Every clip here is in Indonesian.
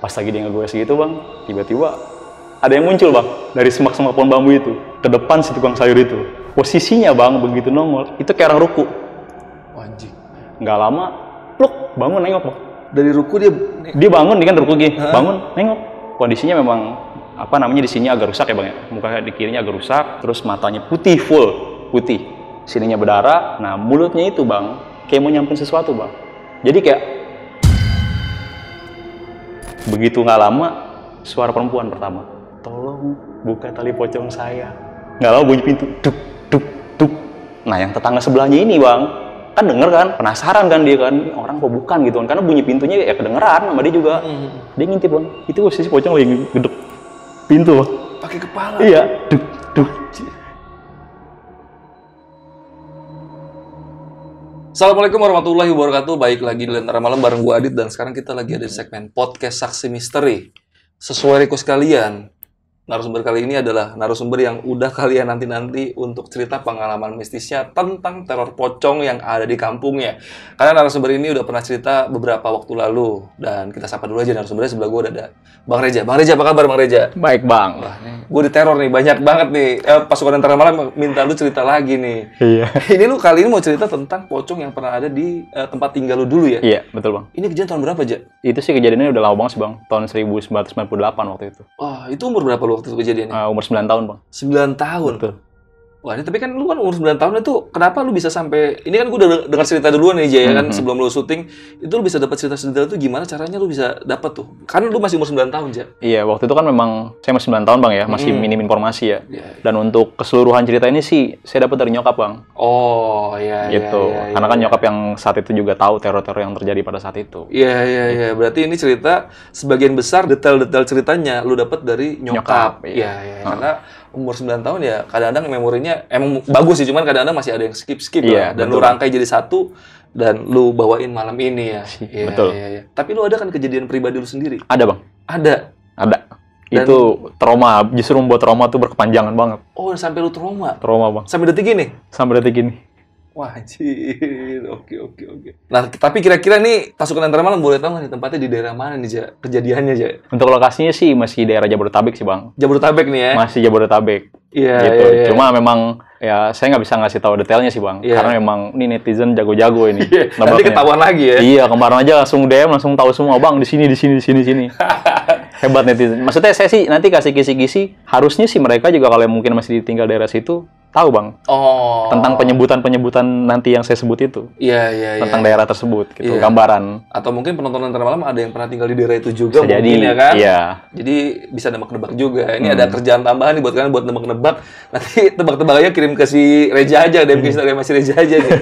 Pas lagi dia ngegores gitu bang, tiba-tiba ada yang muncul bang dari semak-semak pohon bambu itu ke depan si tukang sayur itu. Posisinya bang begitu nongol itu kayak orang ruku. Anjing. Nggak lama, pluk bangun nengok bang. Dari ruku dia dia bangun dia kan ruku gini, ha? bangun nengok. Kondisinya memang apa namanya di sini agak rusak ya bang ya. Muka di kirinya agak rusak, terus matanya putih full putih, sininya berdarah. Nah mulutnya itu bang kayak mau nyampein sesuatu bang. Jadi kayak Begitu nggak lama, suara perempuan pertama. Tolong buka tali pocong saya. Nggak lama bunyi pintu. Duk, duk, duk. Nah yang tetangga sebelahnya ini bang, kan denger kan, penasaran kan dia kan, orang kok bukan gitu kan. Karena bunyi pintunya ya kedengeran sama dia juga. Hmm. Dia ngintip bang, itu posisi pocong lagi gedek pintu Pakai kepala? Iya, duk, duk. Assalamualaikum warahmatullahi wabarakatuh. Baik lagi di Lentera Malam bareng gue Adit dan sekarang kita lagi ada di segmen podcast Saksi Misteri. Sesuai request kalian, narasumber kali ini adalah narasumber yang udah kalian nanti-nanti untuk cerita pengalaman mistisnya tentang teror pocong yang ada di kampungnya. Karena narasumber ini udah pernah cerita beberapa waktu lalu dan kita sapa dulu aja narasumbernya sebelah gue udah ada Bang Reja. Bang Reja apa kabar Bang Reja? Baik Bang. Wah, gue teror nih banyak banget nih eh, pasukan antara malam minta lu cerita lagi nih. Iya. ini lu kali ini mau cerita tentang pocong yang pernah ada di eh, tempat tinggal lu dulu ya? Iya betul Bang. Ini kejadian tahun berapa aja? Itu sih kejadiannya udah lama banget sih Bang. Tahun 1998 waktu itu. Wah itu umur berapa lu waktu kejadiannya? Uh, umur 9 tahun, Bang. 9 tahun? Betul. Wah, ini tapi kan lu kan umur 9 tahun itu kenapa lu bisa sampai ini kan gue udah dengar cerita duluan nih Jaya ya mm -hmm. kan mm-hmm. sebelum lu syuting itu lu bisa dapat cerita sendiri itu gimana caranya lu bisa dapat tuh? Kan lu masih umur 9 tahun, Ja. Iya, waktu itu kan memang saya masih 9 tahun, Bang ya, masih mm. minim informasi ya. Yeah, iya. Dan untuk keseluruhan cerita ini sih saya dapat dari nyokap, Bang. Oh, iya yeah, Gitu. Yeah, yeah, Karena kan nyokap yang saat itu juga tahu teror-teror yang terjadi pada saat itu. Iya, iya, iya. Gitu. Berarti ini cerita sebagian besar detail-detail ceritanya lu dapat dari nyokap. Iya, iya. Ya, yeah. Karena umur 9 tahun ya kadang-kadang memorinya emang bagus sih cuman kadang-kadang masih ada yang skip-skip yeah, iya, dan betul. lu rangkai jadi satu dan lu bawain malam ini ya. Yeah, iya, betul. Yeah, yeah. Tapi lu ada kan kejadian pribadi lu sendiri? Ada, Bang. Ada. Ada. Dan, itu trauma, justru membuat trauma tuh berkepanjangan banget. Oh, sampai lu trauma. Trauma, Bang. Sampai detik ini? Sampai detik ini. Wah, anjir. Oke, oke, oke. Nah, tapi kira-kira nih pasukan antara malam boleh tahu nggak tempatnya di daerah mana nih, Ja? Kejadiannya, Ja? Untuk lokasinya sih masih daerah Jabodetabek sih, Bang. Jabodetabek nih ya? Masih Jabodetabek. Iya, yeah, gitu. Yeah, yeah. Cuma memang ya saya nggak bisa ngasih tahu detailnya sih, Bang. Yeah. Karena memang ini netizen jago-jago ini. Yeah. Nanti ketahuan lagi ya. Iya, kemarin aja langsung DM langsung tahu semua, Bang, di sini di sini di sini di sini. Hebat netizen. Maksudnya saya sih nanti kasih kisi-kisi, harusnya sih mereka juga kalau mungkin masih ditinggal daerah situ tahu bang oh. tentang penyebutan-penyebutan nanti yang saya sebut itu iya iya, iya. tentang ya. daerah tersebut gitu ya. gambaran atau mungkin penonton nanti malam ada yang pernah tinggal di daerah itu juga bisa mungkin jadi, ya kan iya jadi bisa nebak-nebak juga ini hmm. ada kerjaan tambahan nih buat kalian buat nebak-nebak nanti tebak-tebakannya kirim ke si Reja aja dan hmm. ke masih Reja aja gitu.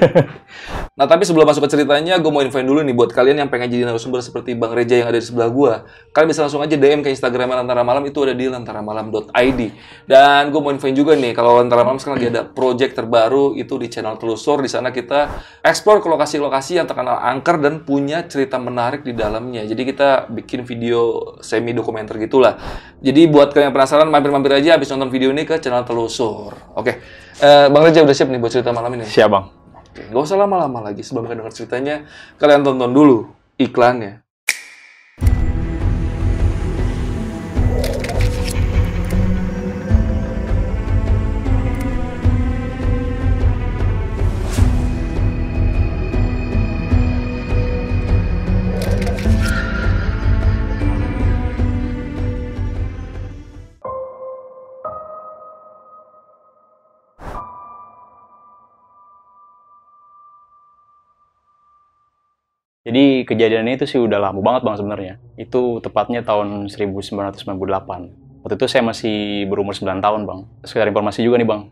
nah tapi sebelum masuk ke ceritanya gue mau infoin dulu nih buat kalian yang pengen jadi narasumber seperti Bang Reja yang ada di sebelah gue kalian bisa langsung aja DM ke Instagram Lantara Malam itu ada di lantaramalam.id dan gue mau infoin juga nih kalau Lantara Malam sekarang lagi ada project terbaru itu di channel Telusur. Di sana kita explore ke lokasi-lokasi yang terkenal angker dan punya cerita menarik di dalamnya. Jadi kita bikin video semi dokumenter gitulah. Jadi buat kalian yang penasaran mampir-mampir aja habis nonton video ini ke channel Telusur. Oke. Okay. Uh, eh, bang Reja udah siap nih buat cerita malam ini? Siap, Bang. Oke, okay. usah lama-lama lagi sebelum kalian dengar ceritanya, kalian tonton dulu iklannya. Jadi kejadiannya itu sih udah lama banget bang sebenarnya. Itu tepatnya tahun 1998. Waktu itu saya masih berumur 9 tahun bang. Sekedar informasi juga nih bang.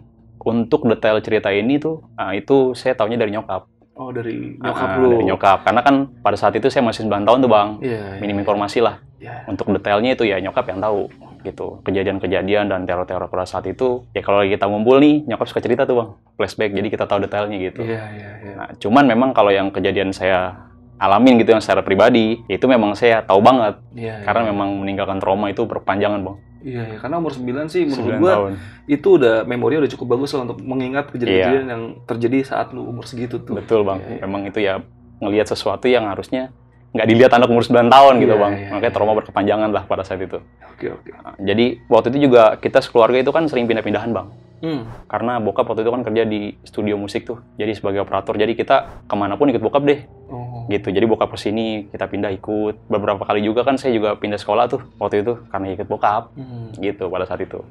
Untuk detail cerita ini tuh, nah itu saya tahunya dari nyokap. Oh dari ah, nyokap dulu. Nah, Dari nyokap, karena kan pada saat itu saya masih 9 tahun tuh bang, yeah, iya, minim iya. informasi lah. Yeah. Untuk detailnya itu ya nyokap yang tahu gitu. Kejadian-kejadian dan teror-teror pada saat itu, ya kalau kita ngumpul nih, nyokap suka cerita tuh bang, flashback, jadi kita tahu detailnya gitu. Iya, yeah, iya, yeah, Yeah. Nah, cuman memang kalau yang kejadian saya alamin gitu yang secara pribadi itu memang saya tahu banget ya, karena memang meninggalkan trauma itu perpanjangan bang iya ya, karena umur 9 sih menurut 9 gua tahun. itu udah memori udah cukup bagus lah untuk mengingat kejadian-kejadian ya. yang terjadi saat lu umur segitu tuh betul bang ya, ya. memang itu ya ngelihat sesuatu yang harusnya nggak dilihat anak umur 9 tahun gitu iya, bang. ya, Makanya iya. trauma ya. berkepanjangan lah pada saat itu. Oke oke. Jadi waktu itu juga kita sekeluarga itu kan sering pindah-pindahan bang hmm. karena bokap waktu itu kan kerja di studio musik tuh jadi sebagai operator jadi kita kemanapun ikut bokap deh Hmm. gitu jadi bokap kesini kita pindah ikut beberapa kali juga kan saya juga pindah sekolah tuh waktu itu karena ikut bokap hmm. gitu pada saat itu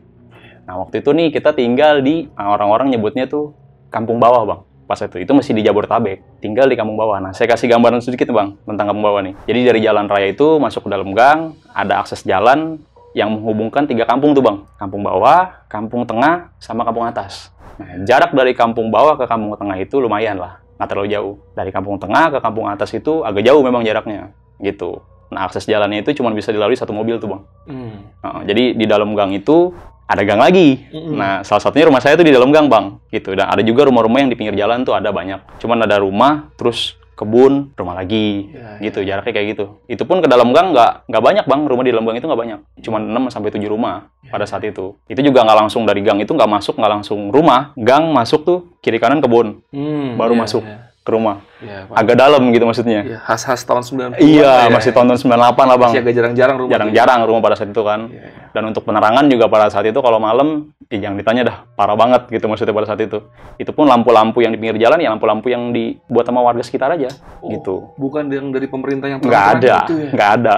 nah waktu itu nih kita tinggal di nah, orang-orang nyebutnya tuh kampung bawah bang pas itu itu masih di Jabodetabek tinggal di kampung bawah nah saya kasih gambaran sedikit bang tentang kampung bawah nih jadi dari jalan raya itu masuk ke dalam gang ada akses jalan yang menghubungkan tiga kampung tuh bang. Kampung bawah, kampung tengah, sama kampung atas. Nah, jarak dari kampung bawah ke kampung tengah itu lumayan lah, nggak terlalu jauh. Dari kampung tengah ke kampung atas itu agak jauh memang jaraknya, gitu. Nah, akses jalannya itu cuma bisa dilalui satu mobil tuh bang. Hmm. Nah, jadi di dalam gang itu ada gang lagi. hmm Nah, salah satunya rumah saya tuh di dalam gang, Bang. Gitu. Dan ada juga rumah-rumah yang di pinggir jalan tuh ada banyak. Cuman ada rumah, terus kebun rumah lagi ya, ya. gitu ya. jaraknya kayak gitu itu pun ke dalam gang nggak nggak banyak bang rumah di dalam gang itu nggak banyak cuma 6 sampai tujuh rumah ya. pada ya. saat itu itu juga nggak langsung dari gang itu nggak masuk nggak langsung rumah gang masuk tuh kiri kanan kebun hmm, baru ya, masuk ya ke rumah. Ya, Agak dalam gitu maksudnya. Ya, khas-khas tahun 90 Iya, ya, masih ya. tahun 98 lah, Bang. Masih agak jarang-jarang rumah. Jarang-jarang ya. rumah pada saat itu kan. Ya, ya. Dan untuk penerangan juga pada saat itu kalau malam, eh, yang ditanya dah, parah banget gitu maksudnya pada saat itu. Itu pun lampu-lampu yang di pinggir jalan ya lampu-lampu yang dibuat sama warga sekitar aja oh, gitu. Bukan yang dari pemerintah yang Nggak ada, itu ya? nggak ada.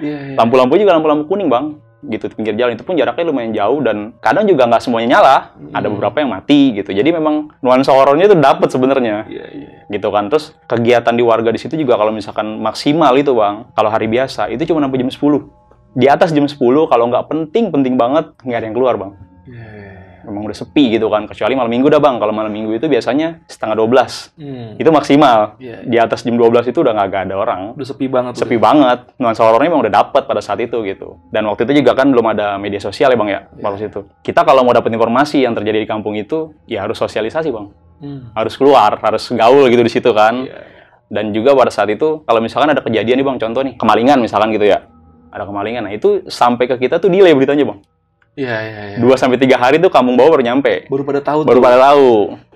Ya, ya. Lampu-lampu juga lampu-lampu kuning, Bang gitu pinggir jalan itu pun jaraknya lumayan jauh dan kadang juga nggak semuanya nyala hmm. ada beberapa yang mati gitu jadi memang nuansa horornya itu dapet sebenarnya yeah, yeah. gitu kan terus kegiatan di warga di situ juga kalau misalkan maksimal itu bang kalau hari biasa itu cuma sampai jam 10 di atas jam 10 kalau nggak penting penting banget nggak ada yang keluar bang yeah. Iya emang udah sepi gitu kan kecuali malam minggu dah bang kalau malam minggu itu biasanya setengah 12 hmm. itu maksimal yeah. Iya. di atas jam 12 itu udah nggak ada orang udah sepi banget sepi udah. banget nuansa horornya emang udah dapet pada saat itu gitu dan waktu itu juga kan belum ada media sosial ya bang ya yeah. itu kita kalau mau dapat informasi yang terjadi di kampung itu ya harus sosialisasi bang hmm. harus keluar harus gaul gitu di situ kan yeah. Iya. Dan juga pada saat itu, kalau misalkan ada kejadian nih bang, contoh nih, kemalingan misalkan gitu ya, ada kemalingan. Nah itu sampai ke kita tuh delay beritanya bang. Iya, iya, iya. Dua sampai tiga hari tuh kampung bawah baru nyampe. Baru pada tahu. Baru tuh. pada tahu.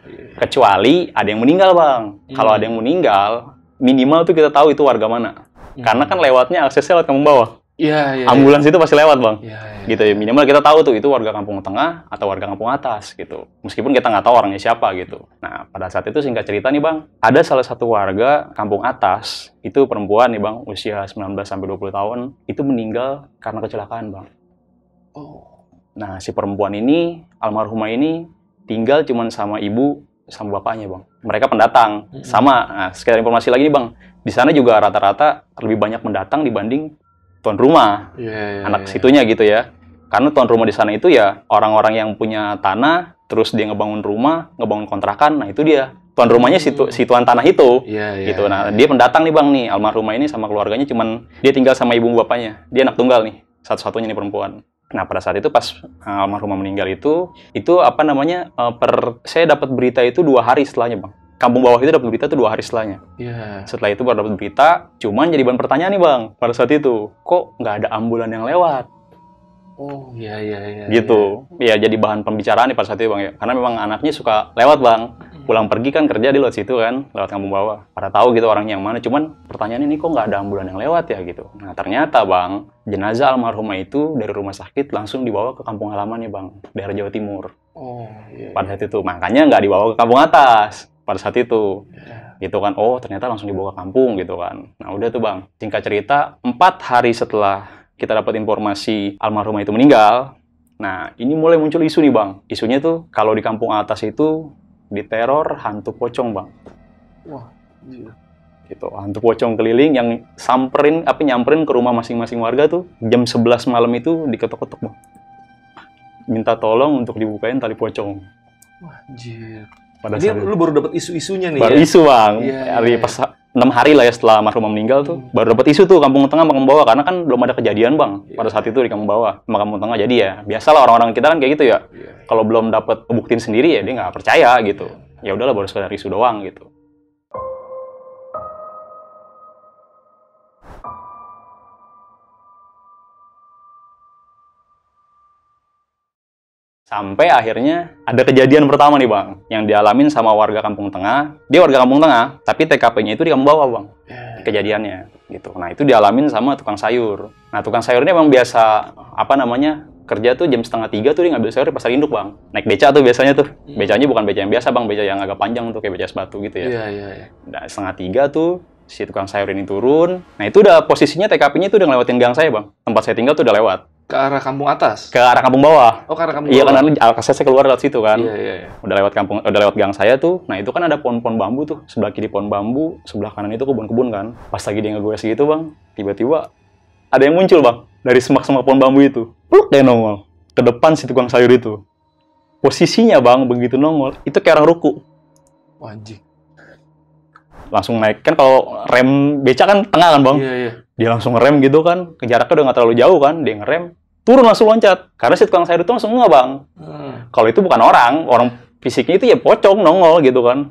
Iya. Kecuali ada yang meninggal, Bang. Hmm. Kalau ada yang meninggal, minimal tuh kita tahu itu warga mana. Hmm. Karena kan lewatnya aksesnya lewat kampung bawah. Iya, iya. Ambulans itu pasti lewat, Bang. Iya, iya. Gitu ya. Minimal kita tahu tuh itu warga kampung tengah atau warga kampung atas gitu. Meskipun kita nggak tahu orangnya siapa gitu. Nah, pada saat itu singkat cerita nih, Bang, ada salah satu warga kampung atas itu perempuan nih, Bang, usia 19 sampai 20 tahun, itu meninggal karena kecelakaan, Bang. Oh. Nah, si perempuan ini, almarhumah ini tinggal cuma sama ibu sama bapaknya, Bang. Mereka pendatang. Sama. Nah, sekedar informasi lagi nih, Bang. Di sana juga rata-rata lebih banyak mendatang dibanding tuan rumah. Yeah, yeah, iya. anak situnya gitu ya. Karena tuan rumah di sana itu ya orang-orang yang punya tanah, terus dia ngebangun rumah, ngebangun kontrakan. Nah, itu dia tuan rumahnya situ si tuan tanah itu yeah, yeah, gitu nah yeah, yeah. dia pendatang nih bang nih almarhumah ini sama keluarganya cuman dia tinggal sama ibu bapaknya dia anak tunggal nih satu-satunya nih perempuan Nah pada saat itu pas eh, almarhumah meninggal itu, itu apa namanya eh, per saya dapat berita itu dua hari setelahnya bang. Kampung bawah itu dapat berita itu dua hari setelahnya. Yeah. Setelah itu baru dapat berita, cuman jadi bahan pertanyaan nih bang pada saat itu, kok nggak ada ambulan yang lewat? Oh iya iya iya. Gitu. Iya ya, jadi bahan pembicaraan nih pada saat itu bang ya. Karena memang anaknya suka lewat bang pulang pergi kan kerja di lewat situ kan, lewat kampung bawah. Pada tahu gitu orangnya yang mana. Cuman pertanyaan ini kok nggak ada ambulan yang lewat ya gitu. Nah ternyata bang, jenazah almarhumah itu dari rumah sakit langsung dibawa ke kampung halaman halamannya bang, daerah Jawa Timur. Oh iya. Pada iya. saat itu makanya nggak dibawa ke kampung atas pada saat itu. Yeah. Gitu kan, oh ternyata langsung dibawa ke kampung gitu kan. Nah udah tuh bang, singkat cerita, empat hari setelah kita dapat informasi almarhumah itu meninggal, Nah, ini mulai muncul isu nih bang. Isunya tuh kalau di kampung atas itu di teror hantu pocong bang. Wah, iya. Gitu, hantu pocong keliling yang samperin, apa nyamperin ke rumah masing-masing warga tuh jam 11 malam itu diketok-ketok bang. Minta tolong untuk dibukain tali pocong. Wah, anjir. Pada Jadi lu baru dapat isu-isunya nih baru ya? isu bang, Iya, hari yeah, iya. pas enam hari lah ya setelah almarhum meninggal tuh hmm. baru dapat isu tuh kampung tengah makam bawah karena kan belum ada kejadian bang yeah. pada saat itu di kampung bawah makam kampung tengah jadi ya biasalah orang-orang kita kan kayak gitu ya yeah. kalau belum dapat buktiin sendiri ya dia nggak percaya gitu iya. ya udahlah baru sekedar isu doang gitu Sampai akhirnya ada kejadian pertama nih bang, yang dialamin sama warga Kampung Tengah. Dia warga Kampung Tengah, tapi TKP-nya itu di Kampung Bawah bang, ya. kejadiannya gitu. Nah itu dialamin sama tukang sayur. Nah tukang sayurnya bang biasa apa namanya kerja tuh jam setengah tiga tuh dia ngambil sayur di pasar induk bang naik beca tuh biasanya tuh iya. becanya bukan beca yang biasa bang beca yang agak panjang tuh kayak beca sepatu gitu ya iya iya, iya. nah, setengah tiga tuh si tukang sayur ini turun nah itu udah posisinya TKP-nya itu udah ngelewatin gang saya bang tempat saya tinggal tuh udah lewat ke arah kampung atas? Ke arah kampung bawah. Oh, ke arah kampung iya, bawah. Iya, karena aksesnya keluar lewat situ kan. Iya, iya, iya. Udah lewat kampung, udah lewat gang saya tuh. Nah, itu kan ada pohon-pohon bambu tuh. Sebelah kiri pohon bambu, sebelah kanan itu kebun-kebun kan. Pas lagi dia ngegores gitu, Bang, tiba-tiba ada yang muncul, Bang. Dari semak-semak pohon bambu itu. Pluk, dia nongol. Ke depan si tukang sayur itu. Posisinya, Bang, begitu nongol, itu kayak orang ruku. Wajib langsung naik kan kalau rem beca kan tengah kan bang iya, iya. dia langsung rem gitu kan jaraknya udah nggak terlalu jauh kan dia ngerem turun langsung loncat karena si tukang sayur itu langsung nggak bang hmm. kalau itu bukan orang orang fisiknya itu ya pocong nongol gitu kan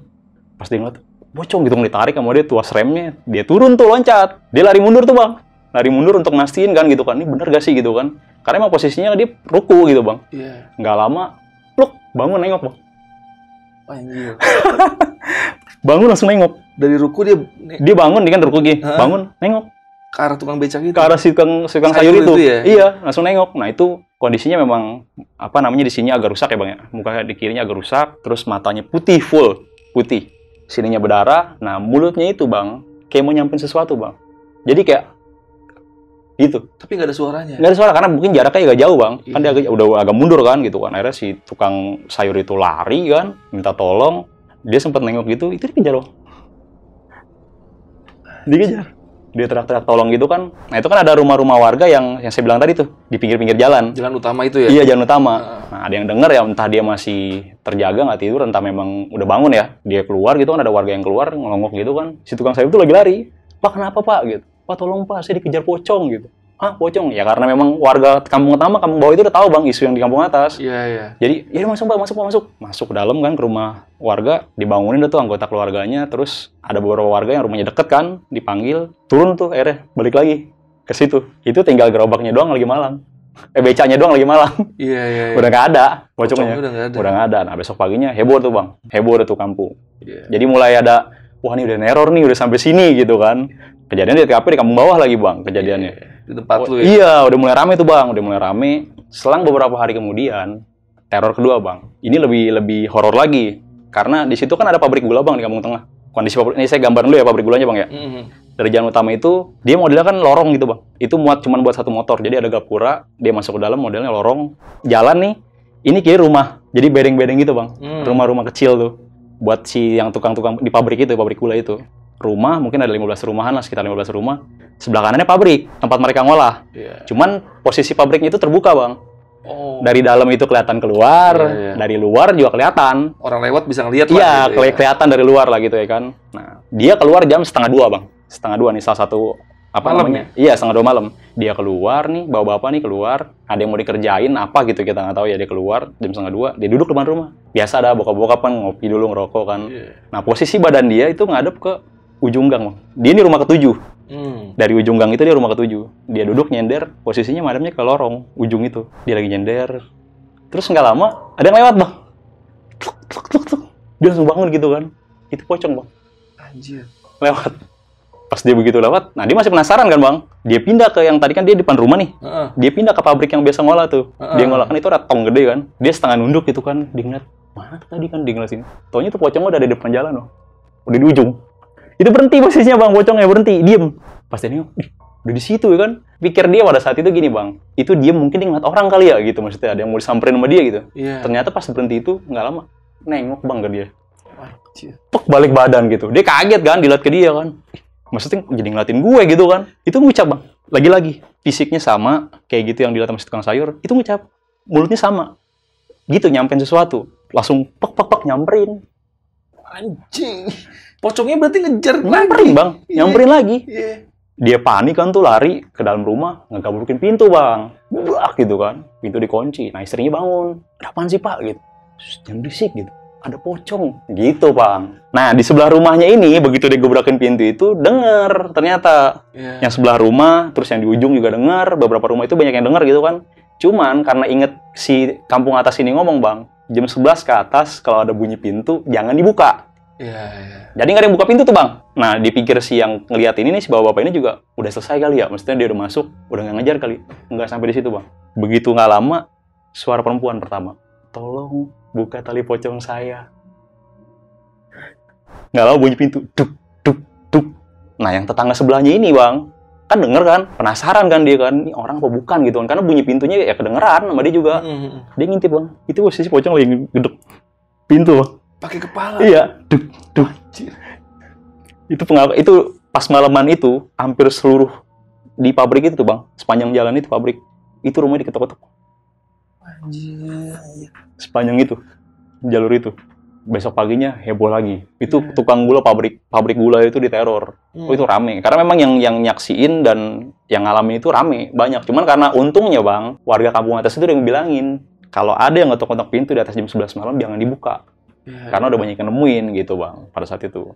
pas dia ngeliat pocong gitu ditarik sama dia tuas remnya dia turun tuh loncat dia lari mundur tuh bang lari mundur untuk ngastiin kan gitu kan ini bener gak sih gitu kan karena emang posisinya dia ruku gitu bang yeah. nggak lama pluk bangun nengok bang bangun langsung nengok dari ruku dia dia bangun dia kan ruku gini bangun nengok ke arah tukang becak itu ke arah si tukang si tukang sayur, sayur itu, itu ya? iya langsung nengok nah itu kondisinya memang apa namanya di sini agak rusak ya bang ya muka di kirinya agak rusak terus matanya putih full putih sininya berdarah nah mulutnya itu bang kayak mau nyampein sesuatu bang jadi kayak gitu tapi nggak ada suaranya nggak ada suara karena mungkin jaraknya agak jauh bang iya. kan dia iya. agak, udah agak mundur kan gitu kan akhirnya si tukang sayur itu lari kan minta tolong dia sempat nengok gitu itu dikejar loh dikejar iya. dia teriak-teriak tolong gitu kan nah itu kan ada rumah-rumah warga yang yang saya bilang tadi tuh di pinggir-pinggir jalan jalan utama itu ya iya jalan utama nah ada yang dengar ya entah dia masih terjaga nggak tidur entah memang udah bangun ya dia keluar gitu kan ada warga yang keluar ngelongok gitu kan si tukang sayur tuh lagi lari pak kenapa pak gitu pak tolong pak saya dikejar pocong gitu ah pocong ya karena memang warga kampung utama kampung bawah itu udah tahu bang isu yang di kampung atas iya yeah, iya jadi ya masuk pak masuk pak masuk masuk ke dalam kan ke rumah warga dibangunin udah tuh anggota keluarganya terus ada beberapa warga yang rumahnya deket kan dipanggil turun tuh akhirnya balik lagi ke situ itu tinggal gerobaknya doang lagi malang eh becanya doang lagi malang iya yeah, iya, yeah, yeah. udah gak ada pocongnya udah nggak ada. Udah gak ada nah besok paginya heboh tuh bang heboh tuh kampung yeah. jadi mulai ada wah ini udah neror nih udah sampai sini gitu kan kejadian di TKP di kampung bawah lagi bang kejadiannya yeah iya, iya di tempat oh, lu ya? Iya, udah mulai rame tuh bang, udah mulai rame. Selang beberapa hari kemudian, teror kedua bang. Ini lebih lebih horor lagi, karena di situ kan ada pabrik gula bang di Kampung Tengah. Kondisi pabrik ini saya gambar dulu ya pabrik gulanya bang ya. Mm -hmm. Dari jalan utama itu, dia modelnya kan lorong gitu bang. Itu muat cuma buat satu motor, jadi ada gapura, dia masuk ke dalam modelnya lorong. Jalan nih, ini kayak rumah, jadi bedeng-bedeng gitu bang. Mm. Rumah-rumah kecil tuh buat si yang tukang-tukang di pabrik itu, pabrik gula itu. Rumah mungkin ada 15 rumahan lah, sekitar 15 rumah. Sebelah kanannya pabrik, tempat mereka ngolah. Yeah. Cuman posisi pabriknya itu terbuka, Bang. Oh. Dari dalam itu kelihatan keluar, yeah, yeah. dari luar juga kelihatan. Orang lewat bisa ngelihat Iya, gitu, ya. kelihatan yeah. dari luar lah gitu ya kan. Nah, dia keluar jam setengah dua, Bang. Setengah dua nih salah satu apa malam namanya? Ya? Iya, setengah dua malam. Dia keluar nih, bawa bapak nih keluar. Ada yang mau dikerjain apa gitu kita nggak tahu ya. Dia keluar jam setengah dua, dia duduk depan rumah. Biasa ada bokap-bokap kan ngopi dulu ngerokok kan. Yeah. Nah posisi badan dia itu ngadep ke ujung gang. Dia ini rumah ketujuh. Hmm. Dari ujung gang itu dia rumah ketujuh. Dia duduk nyender, posisinya madamnya ke lorong ujung itu. Dia lagi nyender. Terus nggak lama ada yang lewat bang. Tuk, tuk, tuk, tuk. Dia langsung bangun gitu kan. Itu pocong bang. Anjir. Lewat pas dia begitu lewat nah dia masih penasaran kan bang dia pindah ke yang tadi kan dia di depan rumah nih uh-uh. dia pindah ke pabrik yang biasa ngolah tuh uh-uh. dia ngolah kan itu ada tong gede kan dia setengah nunduk gitu kan dia mana tadi kan dia sini Tonya tuh pocong udah ada di depan jalan loh udah di ujung itu berhenti posisinya bang pocongnya berhenti diem pas dia nengok udah di situ ya kan pikir dia pada saat itu gini bang itu dia mungkin dia orang kali ya gitu maksudnya ada yang mau disamperin sama dia gitu yeah. ternyata pas berhenti itu nggak lama nengok bang ke dia Pek balik badan gitu dia kaget kan dilihat ke dia kan maksudnya jadi ngeliatin gue gitu kan itu ngucap bang lagi-lagi fisiknya sama kayak gitu yang dilihat sama tukang sayur itu ngucap mulutnya sama gitu nyampein sesuatu langsung pek pek pek nyamperin anjing pocongnya berarti ngejar iya. nyamperin lagi. bang nyamperin yeah. lagi yeah. dia panik kan tuh lari ke dalam rumah ngegaburkin pintu bang Brak, gitu kan pintu dikunci nah istrinya bangun apaan sih pak gitu jangan berisik gitu ada pocong gitu bang nah di sebelah rumahnya ini begitu digebrakin pintu itu dengar ternyata yeah. yang sebelah rumah terus yang di ujung juga dengar beberapa rumah itu banyak yang dengar gitu kan cuman karena inget si kampung atas ini ngomong bang jam 11 ke atas kalau ada bunyi pintu jangan dibuka yeah, yeah. jadi nggak ada yang buka pintu tuh bang nah dipikir si yang ngeliat ini nih si bapak bapak ini juga udah selesai kali ya maksudnya dia udah masuk udah nggak ngejar kali nggak sampai di situ bang begitu nggak lama suara perempuan pertama tolong buka tali pocong saya. Nggak lama bunyi pintu, duk, duk, duk. Nah, yang tetangga sebelahnya ini, Bang, kan denger kan, penasaran kan dia kan, ini orang apa bukan gitu kan. Karena bunyi pintunya ya kedengeran sama dia juga. Hmm. Dia ngintip, Bang. Itu posisi pocong lagi gedek pintu, Bang. Pakai kepala. Iya, duk, duk. Itu pengalaman, itu pas malaman itu hampir seluruh di pabrik itu tuh, Bang. Sepanjang jalan itu pabrik. Itu rumahnya diketok-ketok Anjir. Iya. Sepanjang itu jalur itu. Besok paginya heboh lagi. Itu hmm. tukang gula pabrik pabrik gula itu diteror. Hmm. Oh itu rame. Karena memang yang yang nyaksiin dan yang ngalami itu rame banyak. Cuman karena untungnya bang warga kampung atas itu yang bilangin kalau ada yang ngetok-ngetok pintu di atas jam 11 malam jangan dibuka. Ya, Karena iya. udah banyak yang nemuin gitu bang pada saat itu.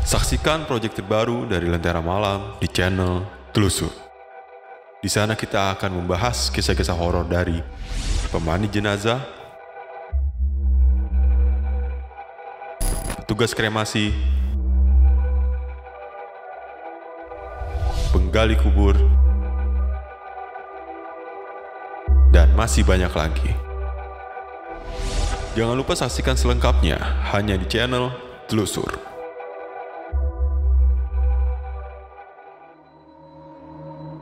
Saksikan proyek terbaru dari Lentera Malam di channel Telusur. Di sana kita akan membahas kisah-kisah horor dari pemandi jenazah, tugas kremasi, penggali kubur, dan masih banyak lagi. Jangan lupa saksikan selengkapnya hanya di channel Telusur.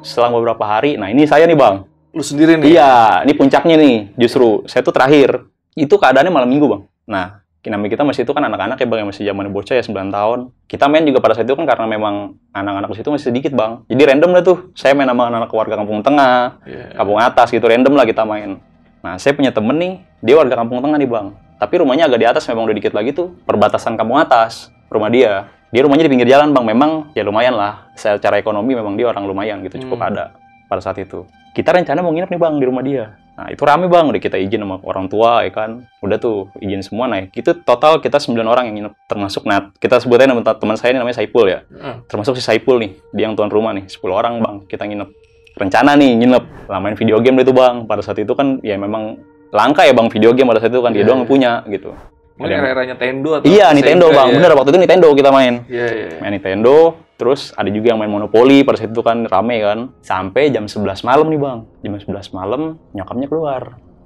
selang beberapa hari. Nah ini saya nih bang. Lu sendiri nih? Iya, ini puncaknya nih justru. Saya tuh terakhir. Itu keadaannya malam minggu bang. Nah, kinami kita masih itu kan anak-anak ya bang, yang masih zaman bocah ya 9 tahun. Kita main juga pada saat itu kan karena memang anak-anak situ masih sedikit bang. Jadi random lah tuh. Saya main sama anak-anak warga kampung tengah, yeah. kampung atas gitu. Random lah kita main. Nah, saya punya temen nih, dia warga kampung tengah nih bang. Tapi rumahnya agak di atas memang udah dikit lagi tuh. Perbatasan kampung atas, rumah dia dia rumahnya di pinggir jalan bang memang ya lumayan lah secara ekonomi memang dia orang lumayan gitu cukup hmm. ada pada saat itu kita rencana mau nginep nih bang di rumah dia nah itu rame bang udah kita izin sama orang tua ya kan udah tuh izin semua Nah itu total kita 9 orang yang nginep termasuk nah kita sebutnya teman teman saya ini namanya Saipul ya hmm. termasuk si Saipul nih dia yang tuan rumah nih 10 orang bang kita nginep rencana nih nginep lah main video game itu bang pada saat itu kan ya memang langka ya bang video game pada saat itu kan yeah. dia iya, doang iya. punya gitu Mungkin era eranya Nintendo atau Iya, Nintendo Bang. Ya. Bener waktu itu Nintendo kita main. Iya, yeah, iya. Yeah. Main Nintendo, terus ada juga yang main Monopoly pada saat itu kan rame kan. Sampai jam 11 malam nih, Bang. Jam 11 malam nyokapnya keluar.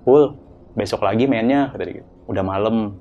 Full, besok lagi mainnya kata dia. Gitu. Udah malam.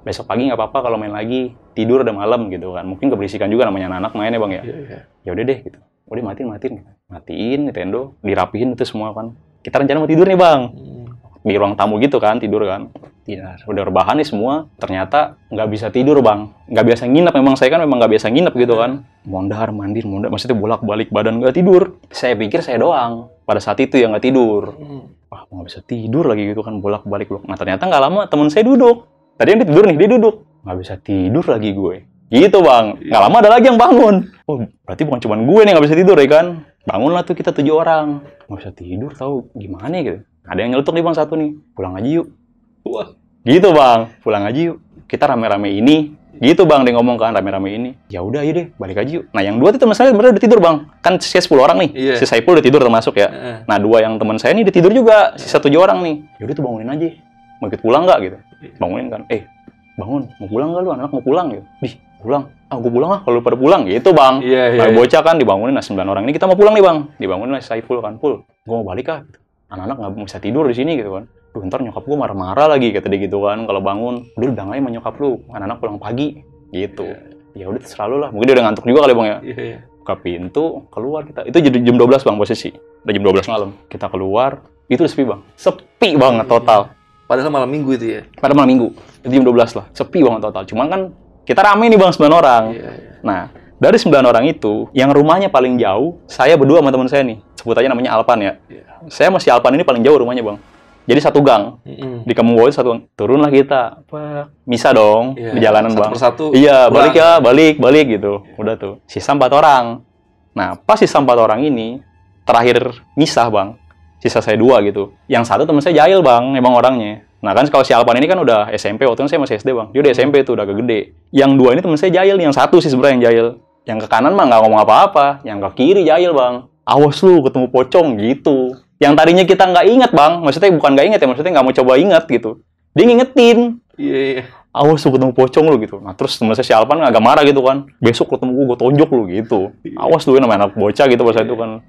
Besok pagi nggak apa-apa kalau main lagi. Tidur udah malam gitu kan. Mungkin keberisikan juga namanya anak-anak main ya, Bang ya. Iya, yeah, Yeah. Ya udah deh gitu. Udah matiin, matiin. Gitu. Matiin Nintendo, dirapihin itu semua kan. Kita rencana mau tidur nih, Bang. Hmm. Di ruang tamu gitu kan, tidur kan Iya, udah rebahan nih semua. Ternyata nggak bisa tidur bang, nggak biasa nginep. Memang saya kan memang nggak biasa nginep gitu kan. Mondar mandir, mondar, maksudnya bolak balik badan nggak tidur. Saya pikir saya doang pada saat itu yang nggak tidur. Hmm. Wah nggak bisa tidur lagi gitu kan bolak balik. Nah ternyata nggak lama teman saya duduk. Tadi yang tidur nih dia duduk, nggak bisa tidur lagi gue. Gitu bang, iya. nggak lama ada lagi yang bangun. Oh berarti bukan cuma gue nih nggak bisa tidur ya kan? Bangunlah tuh kita tujuh orang, nggak bisa tidur tahu gimana ya gitu. Ada yang nyeletuk nih bang satu nih, pulang aja yuk. Wah, Gitu bang, pulang aja yuk. Kita rame-rame ini. Gitu bang, dia ngomong kan rame-rame ini. Ya udah aja iya deh, balik aja yuk. Nah yang dua itu teman saya sebenarnya udah tidur bang. Kan sisa 10 orang nih. Yeah. Si Saiful udah tidur termasuk ya. Nah dua yang teman saya ini udah tidur juga. Sisa iya. tujuh orang nih. Ya udah tuh bangunin aja. Mau ikut pulang nggak gitu? Iya. Bangunin kan. Eh bangun, mau pulang nggak lu? Anak mau pulang gitu. di pulang. Ah, gue pulang ah kalau pada pulang gitu bang. Iya, yeah, iya. Yeah, bocah kan dibangunin nah sembilan orang ini kita mau pulang nih bang. Dibangunin lah Saiful kan, Pul. Gue mau balik ah. Anak-anak nggak bisa tidur di sini gitu kan Duh ntar nyokap gue marah-marah lagi kata dia gitu kan kalau bangun lu bilang aja sama nyokap lu anak-anak pulang pagi gitu iya, iya. ya udah selalu lah mungkin dia udah ngantuk juga kali bang ya yeah, yeah. buka pintu keluar kita itu jadi jam 12 bang posisi udah jam 12 malam kita keluar itu sepi bang sepi banget iya, total padahal malam minggu itu ya pada malam minggu itu jam 12 lah sepi banget total cuman kan kita rame nih bang 9 orang nah dari 9 orang itu, yang rumahnya paling jauh, saya berdua sama teman saya nih. Sebut aja namanya Alpan ya. Yeah. Saya masih Alpan ini paling jauh rumahnya, Bang. Jadi satu gang. Mm-hmm. Di Kampung satu turunlah kita. misa dong yeah. di jalanan, satu Bang. Persatu. Iya, pulang. balik ya, balik, balik gitu. Udah tuh. Sisa empat orang. Nah, pas sisa empat orang ini terakhir misah, Bang. Sisa saya dua gitu. Yang satu teman saya jahil, Bang, emang orangnya. Nah kan kalau si Alpan ini kan udah SMP, waktu itu saya masih SD bang. Dia udah SMP tuh, udah agak gede. Yang dua ini teman saya jahil, yang satu sih sebenarnya yang jahil. Yang ke kanan mah nggak ngomong apa-apa, yang ke kiri jahil bang. Awas lu ketemu pocong gitu yang tadinya kita nggak ingat bang maksudnya bukan nggak ingat ya maksudnya nggak mau coba ingat gitu dia ngingetin iya yeah, yeah. awas lu ketemu pocong lu gitu nah terus temen saya si Alpan agak marah gitu kan besok ketemu gue gue tonjok lu gitu iya. awas lu ya, namanya anak bocah gitu pas iya. itu kan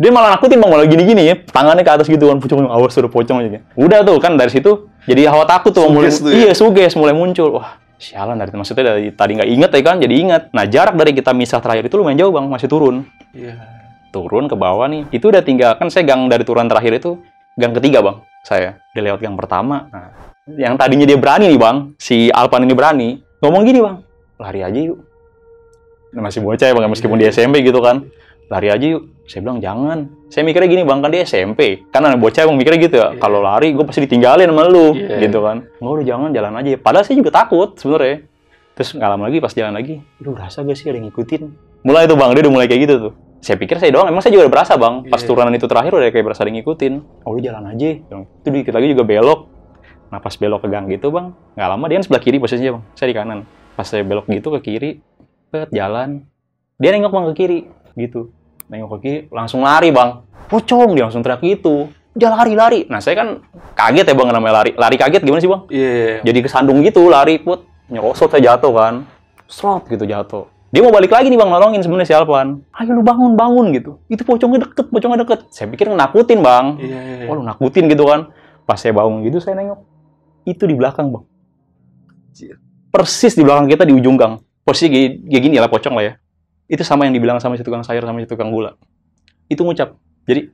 dia malah nakutin bang malah gini-gini ya tangannya ke atas gitu kan pocong awas udah pocong aja gitu. udah tuh kan dari situ jadi hawa takut tuh suges mulai tuh, ya? iya suges mulai muncul wah sialan dari maksudnya dari tadi nggak inget ya kan jadi ingat nah jarak dari kita misah terakhir itu lumayan jauh bang masih turun iya yeah turun ke bawah nih itu udah tinggal kan saya gang dari turunan terakhir itu gang ketiga bang saya udah lewat gang pertama nah yang tadinya dia berani nih bang si Alpan ini berani ngomong gini bang lari aja yuk nah, masih bocah ya bang ya, meskipun iya, di iya. SMP gitu kan lari aja yuk saya bilang jangan saya mikirnya gini bang kan dia SMP kan anak bocah bang mikirnya gitu ya iya. kalau lari gue pasti ditinggalin sama lu yeah. gitu kan nggak udah jangan jalan aja padahal saya juga takut sebenarnya Terus nggak lama lagi pas jalan lagi, aduh rasa gak sih ada yang ngikutin? Mulai itu bang, dia udah mulai kayak gitu tuh. Saya pikir saya doang, emang saya juga udah berasa bang. Iya. Pas turunan itu terakhir udah kayak berasa ada yang ngikutin. Oh udah jalan aja. Itu dikit lagi juga belok. Nah pas belok ke gang gitu bang, nggak lama dia kan sebelah kiri posisinya bang. Saya di kanan. Pas saya belok gitu ke kiri, pet jalan. Dia nengok bang ke kiri, gitu. Nengok ke kiri, langsung lari bang. Pocong, dia langsung teriak gitu dia lari-lari. Nah, saya kan kaget ya Bang namanya lari. Lari kaget gimana sih, Bang? Iya. Yeah. Iya. Jadi kesandung gitu lari, put nyerosot saya jatuh kan slot gitu jatuh dia mau balik lagi nih bang nolongin sebenarnya si Alvan ayo lu bangun bangun gitu itu pocongnya deket pocongnya deket saya pikir nakutin bang iya, iya, iya. oh lu nakutin gitu kan pas saya bangun gitu saya nengok itu di belakang bang persis di belakang kita di ujung gang posisi kayak gini, gini ya, lah pocong lah ya itu sama yang dibilang sama si tukang sayur sama si tukang gula itu ngucap jadi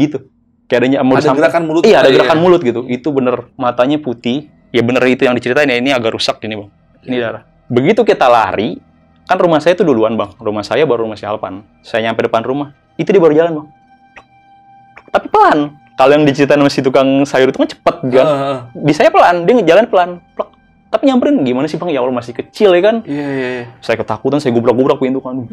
gitu kayak adanya ada gerakan mulut iya ada ya. gerakan ya. mulut gitu itu bener matanya putih ya bener itu yang diceritain ya ini agak rusak ini bang ini iya. darah begitu kita lari kan rumah saya itu duluan bang rumah saya baru rumah si Alpan saya nyampe depan rumah itu dia baru jalan bang tapi pelan kalau yang diceritain sama si tukang sayur itu kan cepet kan uh. di saya pelan dia ngejalan pelan plak tapi nyamperin gimana sih bang ya Allah masih kecil ya kan yeah, yeah, yeah. saya ketakutan saya gubrak-gubrak pintu kan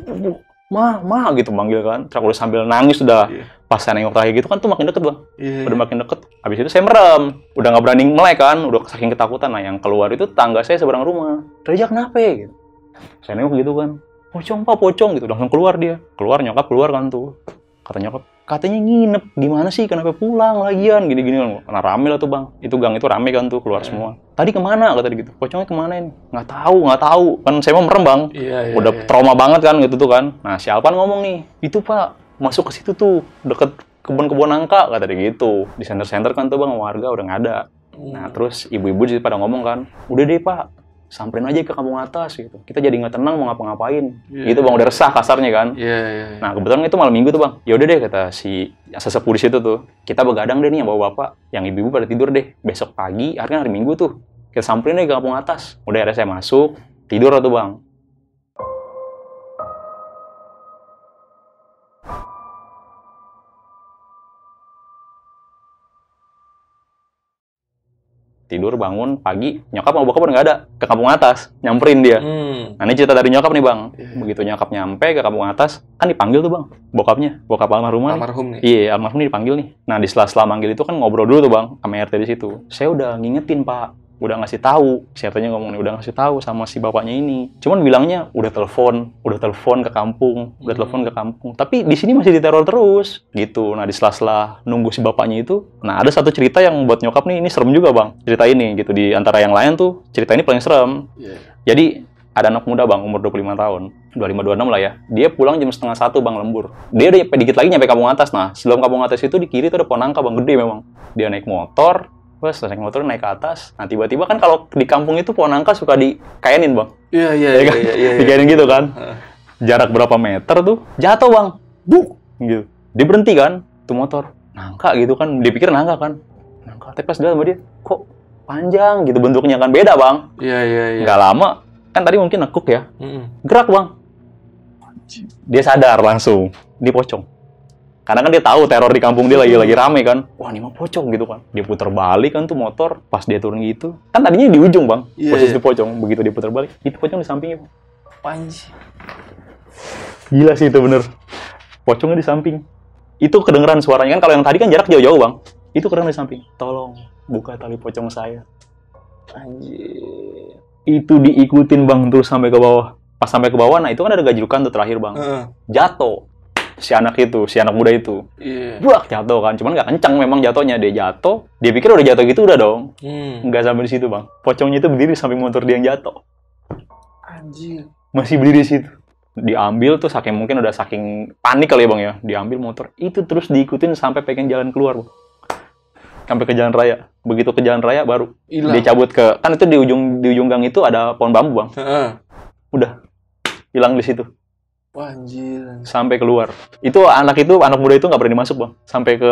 mah mah gitu manggil ya kan terus sambil nangis sudah iya pas saya nengok terakhir gitu kan tuh makin deket bang yeah, iya. udah makin deket habis itu saya merem udah nggak berani melek kan udah saking ketakutan nah yang keluar itu tangga saya seberang rumah Reza kenapa gitu saya nengok gitu kan pocong pak pocong gitu langsung keluar dia keluar nyokap keluar kan tuh kata nyokap katanya nginep gimana sih kenapa pulang lagian gini gini kan karena rame lah tuh bang itu gang itu rame kan tuh keluar yeah. semua tadi kemana kata dia gitu pocongnya kemana ini nggak tahu nggak tahu kan saya mau merem bang yeah, yeah, udah yeah. trauma banget kan gitu tuh kan nah siapa ngomong nih itu pak masuk ke situ tuh deket kebun-kebun angka kata dia gitu di center-center kan tuh bang warga udah nggak ada nah hmm. terus ibu-ibu jadi pada ngomong kan udah deh pak samperin aja ke kampung atas gitu kita jadi nggak tenang mau ngapa-ngapain yeah. gitu bang udah resah kasarnya kan yeah, yeah, yeah. nah kebetulan itu malam minggu tuh bang ya udah deh kata si sesepuh di situ tuh kita begadang deh nih yang bawa bapak yang ibu-ibu pada tidur deh besok pagi akhirnya hari minggu tuh kita samperin aja ke kampung atas udah akhirnya saya masuk tidur tuh bang tidur bangun pagi nyokap mau bokap nggak ada ke kampung atas nyamperin dia hmm. nah ini cerita dari nyokap nih bang iya. begitu nyokap nyampe ke kampung atas kan dipanggil tuh bang bokapnya bokap almarhum almarhum nih iya almarhum nih dipanggil nih nah di sela-sela manggil itu kan ngobrol dulu tuh bang sama RT di situ saya udah ngingetin pak udah ngasih tahu siapanya ngomong nih udah ngasih tahu sama si bapaknya ini cuman bilangnya udah telepon udah telepon ke kampung udah hmm. telepon ke kampung tapi di sini masih diteror terus gitu nah di sela-sela nunggu si bapaknya itu nah ada satu cerita yang buat nyokap nih ini serem juga bang cerita ini gitu di antara yang lain tuh cerita ini paling serem yeah. jadi ada anak muda bang umur 25 tahun 25-26 lah ya dia pulang jam setengah satu bang lembur dia udah nyampe dikit lagi nyampe kampung atas nah sebelum kampung atas itu di kiri tuh ada ponangka bang gede memang dia naik motor gue naik motor naik ke atas. Nah tiba-tiba kan kalau di kampung itu pohon angka suka dikainin bang. Iya iya ya iya. Kan? yeah. Iya, iya. Dikainin gitu kan. Jarak berapa meter tuh jatuh bang. Buk gitu. Dia berhenti kan tuh motor. Nangka gitu kan. Dia pikir nangka kan. Nangka. Tapi pas dia sama dia kok panjang gitu bentuknya kan beda bang. Iya iya iya. Nggak lama kan tadi mungkin nekuk ya. Mm -hmm. Gerak bang. Dia sadar langsung di pocong karena kan dia tahu teror di kampung dia lagi-lagi iya. rame kan. Wah, ini mah pocong gitu kan. Dia putar balik kan tuh motor, pas dia turun gitu. Kan tadinya di ujung, Bang. Yeah. Posisi iya. pocong, begitu dia putar balik, itu pocong di sampingnya, Bang. Panji. Gila sih itu bener. Pocongnya di samping. Itu kedengeran suaranya kan kalau yang tadi kan jarak jauh-jauh, Bang. Itu kedengeran di samping. Tolong buka tali pocong saya. Anjir. Itu diikutin Bang terus sampai ke bawah. Pas sampai ke bawah, nah itu kan ada gajukan tuh terakhir, Bang. Uh. Jatuh si anak itu, si anak muda itu. Yeah. Iya. Buak jatuh kan, cuman nggak kencang memang jatuhnya. Dia jatuh, dia pikir udah jatuh gitu udah dong. Hmm. Nggak sampai di situ bang. Pocongnya itu berdiri samping motor dia yang jatuh. Anjir. Masih berdiri di situ. Diambil tuh saking mungkin udah saking panik kali ya bang ya. Diambil motor itu terus diikutin sampai pengen jalan keluar bang sampai ke jalan raya. Begitu ke jalan raya baru Ilang. dia cabut ke kan itu di ujung di ujung gang itu ada pohon bambu, Bang. Uh -uh. Udah hilang di situ. Wah, anjir. Sampai keluar. Itu anak itu, anak muda itu nggak berani masuk, Bang. Sampai ke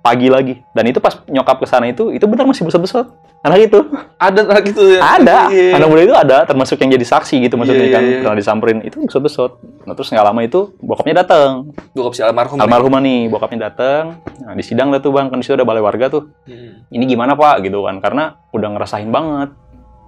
pagi lagi. Dan itu pas nyokap ke sana itu, itu benar masih besar-besar. Anak itu. Ada anak itu ya? Ada. Yeah. Anak muda itu ada, termasuk yang jadi saksi gitu maksudnya yeah. kan. Iya, iya. Pernah disamperin. Itu besar-besar. Nah, terus nggak lama itu, bokapnya datang. Bokap si almarhum. Ya? Almarhumah nih, bokapnya datang. Nah, di sidang lah tuh, Bang. Kan di situ ada balai warga tuh. Yeah. Hmm. Ini gimana, Pak? Gitu kan. Karena udah ngerasain banget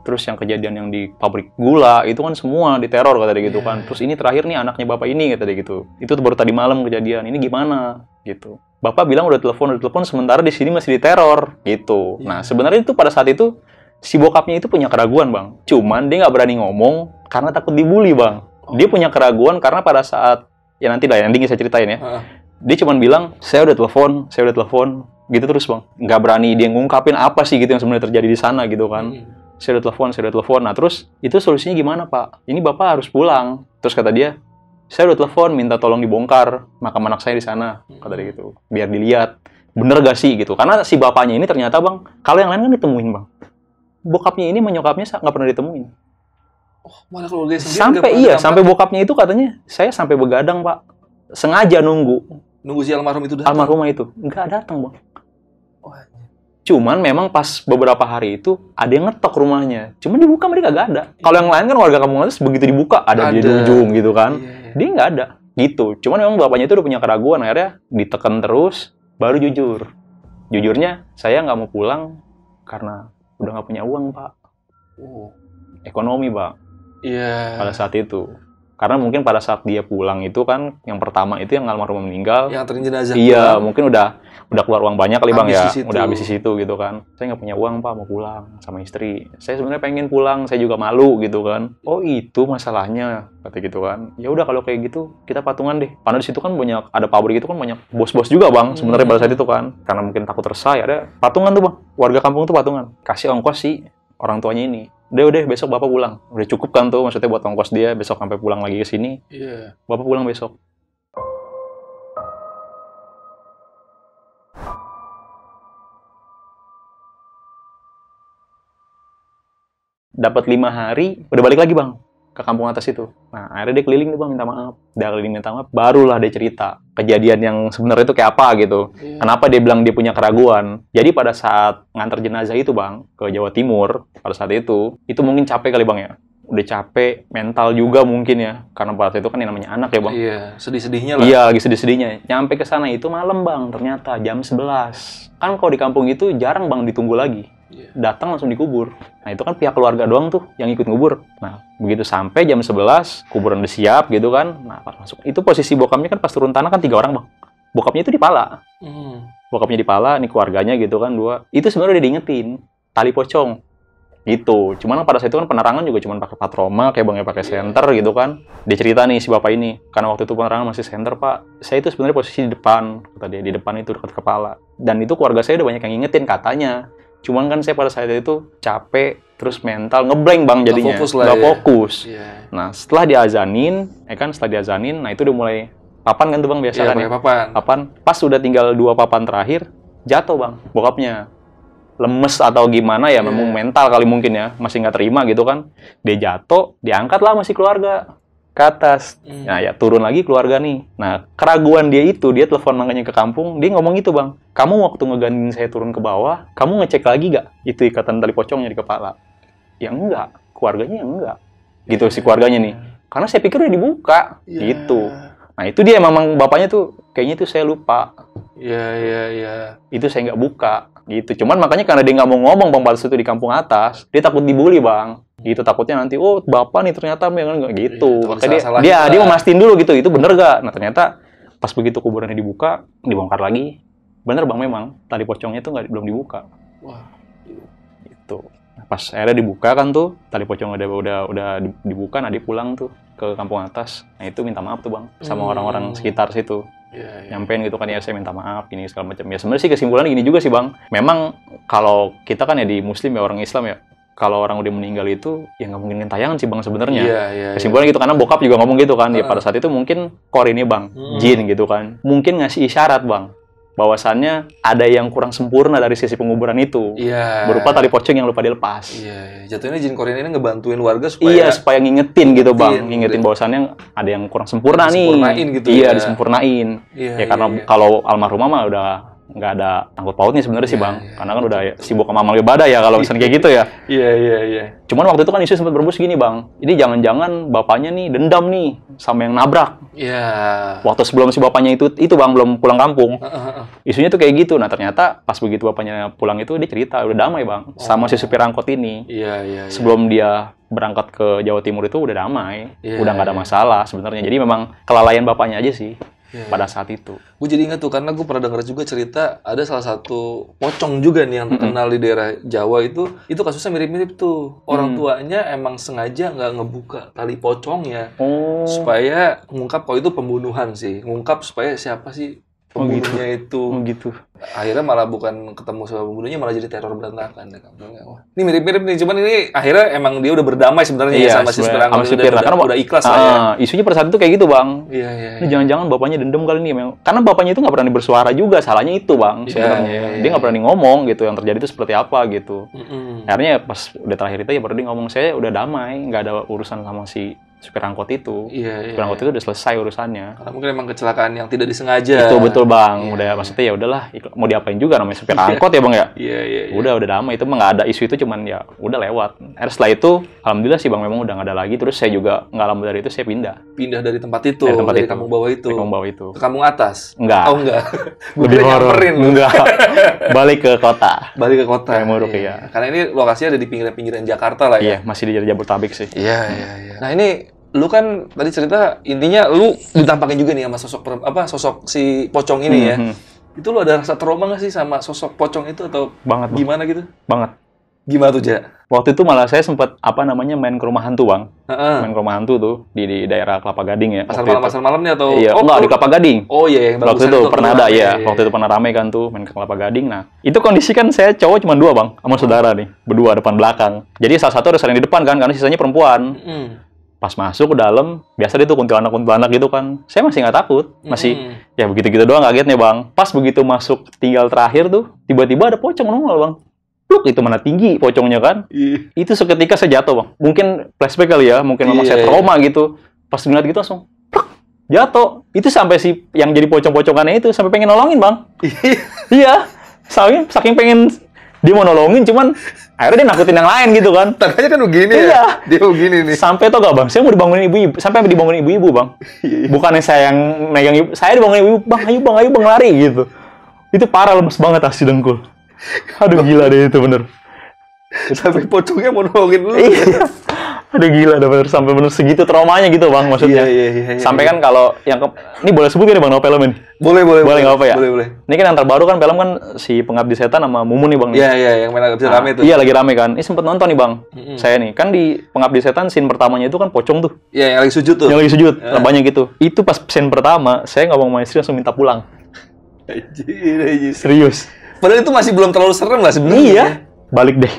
terus yang kejadian yang di pabrik gula itu kan semua diteror kata dia gitu yeah. kan iya. terus ini terakhir nih anaknya bapak ini kata dia gitu itu baru tadi malam kejadian ini gimana gitu bapak bilang udah telepon udah telepon sementara di sini masih diteror gitu yeah. nah sebenarnya itu pada saat itu si bokapnya itu punya keraguan bang cuman dia nggak berani ngomong karena takut dibully bang oh. dia punya keraguan karena pada saat ya nanti lah yang tinggi saya ceritain ya uh. dia cuman bilang saya udah telepon saya udah telepon gitu terus bang nggak berani dia ngungkapin apa sih gitu yang sebenarnya terjadi di sana gitu kan hmm saya udah telepon, saya udah telepon. Nah terus itu solusinya gimana pak? Ini bapak harus pulang. Terus kata dia, saya udah telepon minta tolong dibongkar makam anak saya di sana. Kata dia gitu, biar dilihat. Bener gak sih gitu? Karena si bapaknya ini ternyata bang, kalau yang lain kan ditemuin bang. Bokapnya ini menyokapnya nggak pernah ditemuin. Oh, malah kalau dia sendiri sampai iya, sampai bokapnya itu katanya saya sampai begadang pak, sengaja nunggu. Nunggu si almarhum itu datang. Almarhumah itu nggak datang bang. Oh, Cuman memang pas beberapa hari itu ada yang ngetok rumahnya. Cuman dibuka mereka gak ada. Kalau yang lain kan warga kampung atas begitu dibuka ada, ada. di ujung gitu kan. Iya, iya, Dia nggak ada gitu. Cuman memang bapaknya itu udah punya keraguan akhirnya ditekan terus baru jujur. Jujurnya saya nggak mau pulang karena udah nggak punya uang pak. Oh. Ekonomi pak. Iya. Yeah. Pada saat itu karena mungkin pada saat dia pulang itu kan yang pertama itu yang almarhum meninggal yang terjenazah iya pulang. mungkin udah udah keluar uang banyak kali bang ya udah habis di situ gitu kan saya nggak punya uang pak mau pulang sama istri saya sebenarnya pengen pulang saya juga malu gitu kan oh itu masalahnya kata gitu kan ya udah kalau kayak gitu kita patungan deh karena di situ kan banyak ada pabrik gitu kan banyak bos-bos juga bang hmm. sebenarnya pada saat itu kan karena mungkin takut resah ya ada patungan tuh bang warga kampung tuh patungan kasih ongkos sih orang tuanya ini deh udah besok bapak pulang udah cukup kan tuh maksudnya buat ongkos dia besok sampai pulang lagi ke sini yeah. bapak pulang besok dapat lima hari udah balik lagi bang ke kampung atas itu. Nah, akhirnya dia keliling tuh bang minta maaf. Dia keliling minta maaf, barulah dia cerita kejadian yang sebenarnya itu kayak apa gitu. Yeah. Kenapa dia bilang dia punya keraguan. Jadi pada saat ngantar jenazah itu bang ke Jawa Timur pada saat itu, itu mungkin capek kali bang ya. Udah capek, mental juga mungkin ya. Karena pada saat itu kan yang namanya anak ya bang. Iya, yeah, sedih-sedihnya lah. Iya, lagi sedih-sedihnya. Nyampe ke sana itu malam bang, ternyata jam 11. Kan kalau di kampung itu jarang bang ditunggu lagi yeah. datang langsung dikubur. Nah itu kan pihak keluarga doang tuh yang ikut ngubur. Nah begitu sampai jam 11, kuburan udah siap gitu kan. Nah pas masuk, itu posisi bokapnya kan pas turun tanah kan tiga orang bang. Bokapnya itu di pala. Mm. Bokapnya di pala, nih keluarganya gitu kan dua. Itu sebenarnya udah diingetin. Tali pocong. Gitu. Cuman pada saat itu kan penerangan juga cuman pakai patroma, kayak bangnya pakai iya. senter gitu kan. Dia cerita nih si bapak ini, karena waktu itu penerangan masih senter, Pak. Saya itu sebenarnya posisi di depan, kata dia. Di depan itu dekat kepala. Dan itu keluarga saya udah banyak yang ngingetin katanya Cuman kan saya pada saat itu capek, terus mental ngeblank bang jadinya. Gak fokus lah ya. fokus. Yeah. Nah setelah diazanin, ya kan setelah diazanin, nah itu udah mulai papan kan tuh bang biasa yeah, kan ya. papan. Papan. Pas udah tinggal dua papan terakhir, jatuh bang bokapnya lemes atau gimana ya yeah. memang mental kali mungkin ya masih nggak terima gitu kan dia jatuh diangkat lah masih keluarga ke atas. Hmm. Nah, ya turun lagi keluarga nih. Nah, keraguan dia itu, dia telepon makanya ke kampung, dia ngomong gitu, Bang. Kamu waktu ngegandingin saya turun ke bawah, kamu ngecek lagi gak? Itu ikatan tali pocongnya di kepala. Ya enggak, keluarganya enggak. Gitu yeah. si keluarganya nih. Karena saya pikir udah dibuka, yeah. gitu. Nah, itu dia memang bapaknya tuh, kayaknya tuh saya lupa. Iya, yeah, iya, iya. Itu saya nggak buka gitu cuman makanya karena dia nggak mau ngomong bang Balas itu di kampung atas dia takut dibully bang gitu takutnya nanti oh bapak nih ternyata kan nggak gitu ya, dia dia, kita. dia dulu gitu itu bener gak nah ternyata pas begitu kuburannya dibuka dibongkar lagi bener bang memang tali pocongnya itu nggak belum dibuka wah itu nah, pas akhirnya dibuka kan tuh tali pocong udah udah udah dibuka nah dia pulang tuh ke kampung atas nah itu minta maaf tuh bang sama hmm. orang-orang hmm. sekitar situ yeah, iya. nyampein gitu kan ya saya minta maaf gini segala macam ya sebenarnya sih kesimpulannya gini juga sih bang memang kalau kita kan ya di muslim ya orang Islam ya kalau orang udah meninggal itu ya nggak mungkin tayangan sih bang sebenarnya yeah, yeah, iya. kesimpulannya gitu karena bokap juga ngomong gitu kan uh. ya pada saat itu mungkin core ini bang hmm. jin gitu kan mungkin ngasih isyarat bang bahwasannya ada yang kurang sempurna dari sisi penguburan itu. Iya. Berupa tali pocong yang lupa dilepas. Iya, iya. jatuhnya jin korin ini ngebantuin warga supaya Iya, supaya ngingetin gitu, Bang. Ngingetin bahwasannya ada yang kurang sempurna nih. Disempurnain gitu iya, ya. disempurnain. Iya, ya karena iya, iya. kalau almarhumah mah udah nggak ada tangkut pautnya sebenarnya sih iya, bang, iya, karena kan iya. udah sibuk sama amal ibadah ya kalau misalnya kayak gitu ya. Iya iya iya. Cuman waktu itu kan isu sempat berbus gini bang, ini jangan-jangan bapaknya nih dendam nih sama yang nabrak. Iya. Waktu sebelum si bapaknya itu itu bang belum pulang kampung, isunya tuh kayak gitu. Nah ternyata pas begitu bapaknya pulang itu dia cerita udah damai bang oh. sama si oh. supir angkot ini. Iya iya. Sebelum dia berangkat ke Jawa Timur itu udah damai, yeah, udah nggak ada masalah sebenarnya. Jadi memang kelalaian bapaknya aja sih yeah. pada saat itu. Gue jadi ingat tuh karena gue pernah dengar juga cerita ada salah satu pocong juga nih yang terkenal mm -hmm. di daerah Jawa itu itu kasusnya mirip-mirip tuh orang mm. tuanya emang sengaja nggak ngebuka tali pocongnya oh. supaya ngungkap kalau itu pembunuhan sih ngungkap supaya siapa sih pembunuhnya oh gitu. itu. Oh gitu. Akhirnya malah bukan ketemu sama pembunuhnya, malah jadi teror berantakan. Nah, ini mirip-mirip nih, cuman ini akhirnya emang dia udah berdamai sebenarnya ya iya, ya sama si sekarang sama supir lah, karena udah ikhlas lah ah, ya. Ah, isunya pada saat itu kayak gitu bang. Iya iya. iya. Jangan-jangan bapaknya dendam kali ini, memang. karena bapaknya itu nggak pernah bersuara juga, salahnya itu bang. Iya, sebenarnya iya, iya. dia nggak berani ngomong gitu, yang terjadi itu seperti apa gitu. Mm -mm. Akhirnya pas udah terakhir itu ya baru dia ngomong saya udah damai, nggak ada urusan sama si supir angkot itu. Iya, supir iya, angkot iya. itu udah selesai urusannya. Karena mungkin emang kecelakaan yang tidak disengaja. Itu betul bang, iya. udah maksudnya ya udahlah mau diapain juga namanya supir angkot ya bang ya. Iya, iya iya. Udah iya. udah damai itu memang nggak ada isu itu cuman ya udah lewat. Eh setelah itu alhamdulillah sih bang memang udah nggak ada lagi. Terus saya juga nggak lama dari itu saya pindah. Pindah dari tempat itu. Dari tempat dari itu. kampung bawah itu. Dari kampung bawah itu. Ke kampung atas. Enggak. Oh enggak. Lebih horor. Enggak. Balik ke kota. Balik ke kota. Kayak Muruk, iya, iya. Karena ini lokasinya ada di pinggiran-pinggiran Jakarta lah ya. Iya masih di Jabodetabek sih. Iya iya iya. Nah ini lu kan tadi cerita intinya lu ditampakin juga nih sama sosok apa sosok si pocong ini ya. hmm, ya. Itu lu ada rasa trauma gak sih sama sosok pocong itu atau banget gimana bang. gitu? Banget. Gimana tuh, Ja? Waktu itu malah saya sempat apa namanya main ke rumah hantu, Bang. Uh-uh. Main ke rumah hantu tuh di, di daerah Kelapa Gading ya. Pasar malam, pasar malamnya nih atau Iya, oh, enggak, di oh. Kelapa Gading. Oh iya, yang Waktu itu pernah ada ya. Waktu itu pernah rame kan tuh main ke Kelapa Gading. Nah, itu kondisi kan saya cowok cuma dua, Bang, sama saudara nih, berdua depan belakang. Jadi salah satu harus saling di depan kan karena sisanya perempuan. Mm pas masuk ke dalam biasa tuh dia itu kuntilanak kuntilanak gitu kan saya masih nggak takut masih hmm. ya begitu gitu doang kagetnya bang pas begitu masuk tinggal terakhir tuh tiba-tiba ada pocong nongol bang Pluk itu mana tinggi pocongnya kan yeah. itu seketika saya jatuh bang mungkin flashback kali ya mungkin memang iya, saya iya, iya. trauma yeah. gitu pas ngeliat gitu langsung pluk, jatuh itu sampai si yang jadi pocong-pocongannya itu sampai pengen nolongin bang iya saking saking pengen dia mau nolongin cuman akhirnya dia nakutin yang lain gitu kan tadinya kan begini ya. iya. ya dia begini nih sampai tuh gak bang saya mau dibangunin ibu-ibu sampai dibangunin ibu-ibu bang iya, iya. bukannya saya yang megang ibu saya dibangunin ibu bang ayo bang ayo bang lari gitu itu parah lemes banget asli dengkul aduh gila deh itu bener sampai pocongnya mau nolongin lu iya. Aduh gila, udah bener sampai bener segitu traumanya gitu bang maksudnya. Iya, iya, iya, iya, sampai iya. kan kalau yang ke... ini boleh sebut ya bang novel men? Boleh boleh. Boleh nggak apa ya? Boleh boleh. Ini kan yang terbaru kan film kan si pengabdi setan sama Mumun nih bang. Iya iya yang main agak nah, rame tuh. Iya lagi rame kan. Ini sempet nonton nih bang. Mm-hmm. Saya nih kan di pengabdi setan scene pertamanya itu kan pocong tuh. Iya yang lagi sujud tuh. Yang lagi sujud. Yeah. Banyak gitu. Itu pas scene pertama saya ngomong mau istri langsung minta pulang. Serius. Padahal itu masih belum terlalu serem lah sebenarnya. Iya. Balik deh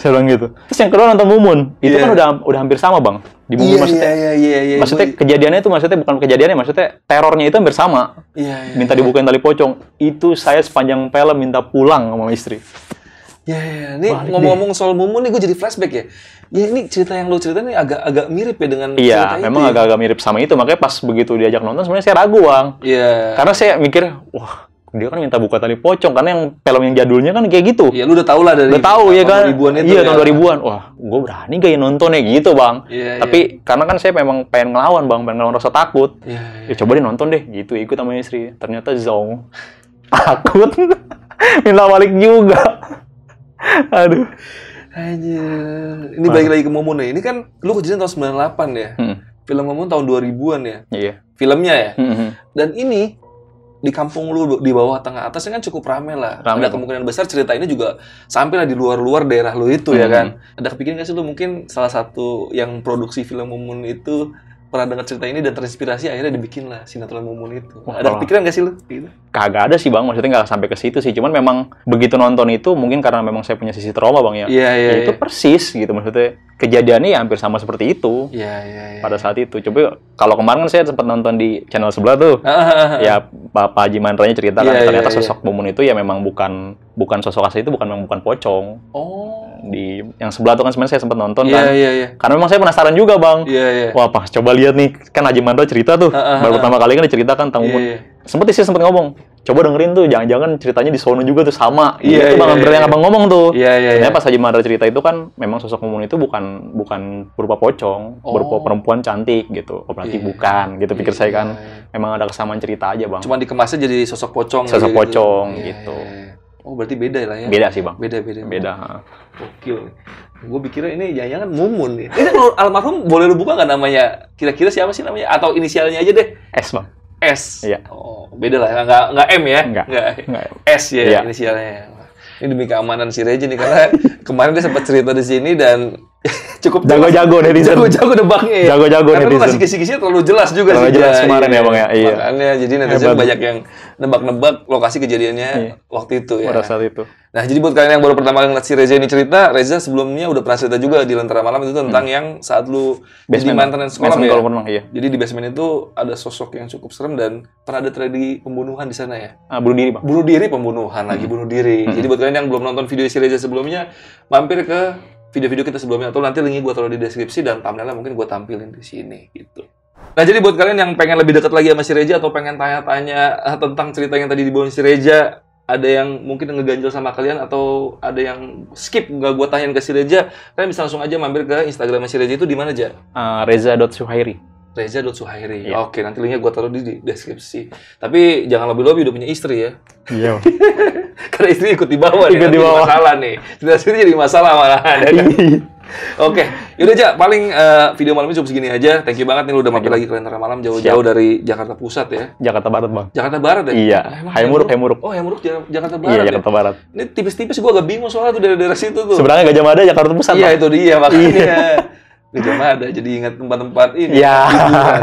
saya bilang gitu terus yang kedua nonton Mumun itu yeah. kan udah udah hampir sama bang di Mumun yeah, maksudnya yeah, yeah, yeah, yeah, maksudnya kejadiannya itu maksudnya bukan kejadiannya maksudnya terornya itu hampir sama yeah, yeah, minta yeah. dibukain tali pocong itu saya sepanjang film minta pulang sama istri Ya, yeah, yeah. ini ngomong-ngomong soal Mumun nih gue jadi flashback ya. Ya ini cerita yang lo cerita ini agak agak mirip ya dengan Iya, memang ya. agak-agak mirip sama itu. Makanya pas begitu diajak nonton sebenarnya saya ragu, Bang. Iya. Karena saya mikir, wah, dia kan minta buka tali pocong karena yang film yang jadulnya kan kayak gitu. Iya, lu udah tau lah dari udah tahu ya kan. Ribuan itu iya, ya. tahun 2000-an. Wah, gue berani gak ya nontonnya gitu, Bang. Iya, iya. Tapi iya. karena kan saya memang pengen ngelawan, Bang, pengen ngelawan rasa takut. Iya, iya. Ya coba deh nonton deh gitu, ikut sama istri. Ternyata zong. Takut. minta balik juga. Aduh. Anjir. Ini balik lagi ke Momo nih. Ya. Ini kan lu kejadian tahun 98 ya. Hmm. Film Momo tahun 2000-an ya. Iya. Filmnya ya. Hmm. hmm. Dan ini di kampung lu di bawah tengah atas kan cukup rame lah. Rame. Ada kemungkinan besar cerita ini juga lah di luar-luar daerah lu itu ya -hmm. ya kan. Ada kepikiran gak sih lu mungkin salah satu yang produksi film umum itu pernah dengar cerita ini dan terinspirasi akhirnya dibikin lah sinetron Mumun itu. Wah, ada pikiran gak sih lu? Gitu. Kagak ada sih bang, maksudnya nggak sampai ke situ sih. Cuman memang begitu nonton itu mungkin karena memang saya punya sisi trauma bang ya. Iya iya. ya, iya. itu ya. persis gitu maksudnya kejadiannya ya hampir sama seperti itu. Iya iya. Ya. Pada saat itu. Coba kalau kemarin kan saya sempat nonton di channel sebelah tuh. Ah, ah, ah, ya Pak Haji Mandranya cerita kan iya, iya, ternyata sosok Mumun itu ya memang bukan bukan sosok asli itu bukan memang bukan pocong. Oh. Di yang sebelah tuh kan sebenarnya saya sempat nonton yeah, kan. Yeah, yeah. Karena memang saya penasaran juga, Bang. Iya, yeah, iya. Yeah. Wah, apa? coba lihat nih kan Haji Mandra cerita tuh. Uh, uh, uh, baru ah. pertama kali kan diceritakan tentang yeah, yeah. Sempet sih sempat ngomong, coba dengerin tuh jangan-jangan ceritanya di sono juga tuh sama. Iya, yeah, itu yeah, Bang yeah, yang Abang ngomong tuh. Iya, yeah, iya. Yeah, iya. pas Haji Mandra cerita itu kan memang sosok umum itu bukan bukan berupa pocong, oh. berupa perempuan cantik gitu. Oh, berarti yeah. bukan gitu pikir yeah, saya iya, kan. Yeah, yeah. Memang ada kesamaan cerita aja, Bang. Cuma dikemasnya jadi sosok pocong. Sosok pocong gitu. gitu. Yeah, gitu. yeah. Iya. Oh berarti beda lah ya? Beda sih bang. Beda beda. Beda. Oke. Gue pikir ini jangan-jangan Mumun nih Ini kalau almarhum boleh lu buka nggak namanya? Kira-kira siapa sih namanya? Atau inisialnya aja deh? S bang. S. Iya. Oh beda lah. Nggak nggak M ya? Nggak. Nggak. S ya, ya. inisialnya. Ini demi keamanan si Reja nih karena kemarin dia sempat cerita di sini dan cukup jago-jago netizen. Jago-jago nebaknya. Ya. Jago-jago netizen. Tapi masih kisi-kisinya terlalu jelas juga terlalu sih. jelas ya. kemarin ya Bang ya. Iya. Makanya jadi netizen Hebat. banyak yang nebak-nebak lokasi kejadiannya iya. waktu itu ya. Pada saat itu. Nah, jadi buat kalian yang baru pertama kali ngeliat si Reza ini cerita, Reza sebelumnya udah pernah cerita juga di Lentera Malam itu tentang hmm. yang saat lu basement. jadi maintenance kolam basement ya. Kolam renang, iya. Jadi di basement itu ada sosok yang cukup serem dan pernah ada terjadi pembunuhan di sana ya. Ah, bunuh diri, Bang. Bunuh diri pembunuhan hmm. lagi bunuh diri. Hmm. Jadi buat kalian yang belum nonton video si Reza sebelumnya, mampir ke video-video kita sebelumnya atau nanti linknya gue taruh di deskripsi dan thumbnailnya mungkin gue tampilin di sini gitu. Nah jadi buat kalian yang pengen lebih dekat lagi sama si Reja atau pengen tanya-tanya eh, tentang cerita yang tadi dibawain si Reja, ada yang mungkin ngeganjel sama kalian atau ada yang skip nggak gue tanyain ke si Reja, kalian bisa langsung aja mampir ke Instagram si Reja itu di mana aja? Uh, eh, Reza.Suhairi. Reza Dut Suhairi. Yeah. Oke, nanti linknya gue taruh di deskripsi. Tapi jangan lebih-lebih udah punya istri ya. Iya. Yeah. Karena istri ikut di bawah ikut nih, di bawah. masalah nih. Tidak sendiri jadi masalah malahan. Ya kan? Oke, okay. yaudah aja. Paling uh, video malam ini cukup segini aja. Thank you banget nih lu udah mampir lagi ke Lentera Malam jauh-jauh dari Jakarta Pusat ya. Jakarta Barat bang. Jakarta Barat ya. Iya. muruk, hai muruk. Oh Hayamuruk Jak Jakarta iya, Barat. Iya Jakarta ya? Barat. Ini tipis-tipis gue agak bingung soalnya tuh dari daerah situ tuh. Sebenarnya jam ada Jakarta Pusat. Iya bang. itu dia makanya. Iya. di mana ada jadi ingat tempat-tempat ini ya. nah,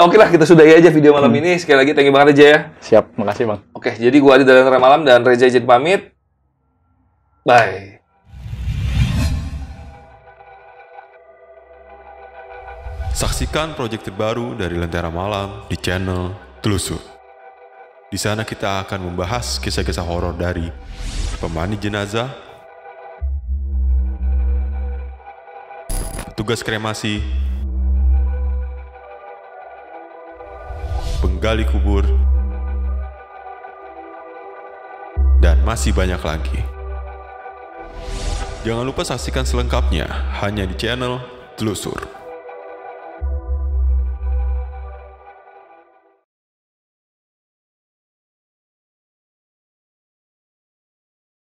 oke okay lah kita sudahi aja video malam hmm. ini sekali lagi thank you banget aja ya siap makasih bang oke jadi gua Adi dari malam dan Reza izin pamit bye Saksikan proyek terbaru dari Lentera Malam di channel Telusur. Di sana kita akan membahas kisah-kisah horor dari pemandi jenazah petugas kremasi, penggali kubur, dan masih banyak lagi. Jangan lupa saksikan selengkapnya hanya di channel Telusur.